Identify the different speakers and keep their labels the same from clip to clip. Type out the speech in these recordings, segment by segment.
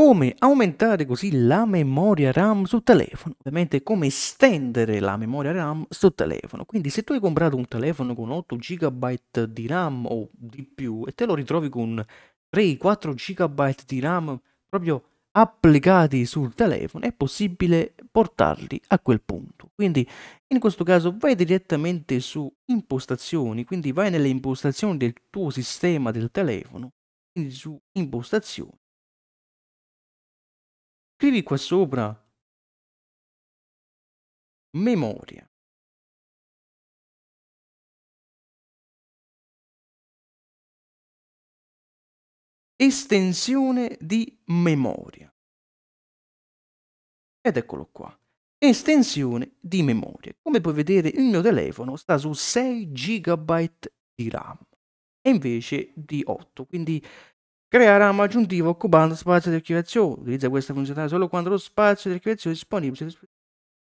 Speaker 1: come aumentare così la memoria RAM sul telefono, ovviamente come estendere la memoria RAM sul telefono. Quindi se tu hai comprato un telefono con 8 GB di RAM o di più e te lo ritrovi con 3-4 GB di RAM proprio applicati sul telefono, è possibile portarli a quel punto. Quindi in questo caso vai direttamente su impostazioni, quindi vai nelle impostazioni del tuo sistema del telefono, quindi su impostazioni
Speaker 2: Scrivi qua sopra memoria. Estensione di memoria.
Speaker 1: Ed eccolo qua. Estensione di memoria. Come puoi vedere il mio telefono sta su 6 GB di RAM e invece di 8, quindi Crea ramo aggiuntivo occupando spazio di archiviazione. Utilizza questa funzionalità solo quando lo spazio di archiviazione è disponibile.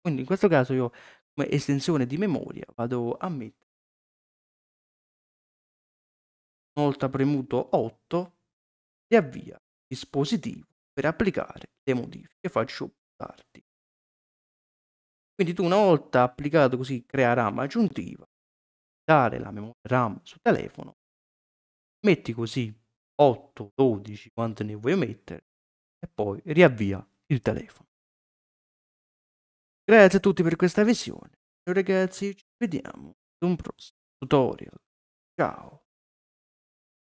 Speaker 1: Quindi in questo caso io come estensione di memoria vado a mettere
Speaker 2: una volta premuto 8 e avvia il dispositivo per
Speaker 1: applicare le modifiche. Faccio tardi. Quindi tu una volta applicato così crea RAM aggiuntiva, dare la memoria RAM sul telefono, metti così 8, 12, quante ne vuoi mettere
Speaker 2: e poi riavvia il telefono. Grazie a tutti per questa visione. Ragazzi, ci vediamo in un prossimo tutorial. Ciao.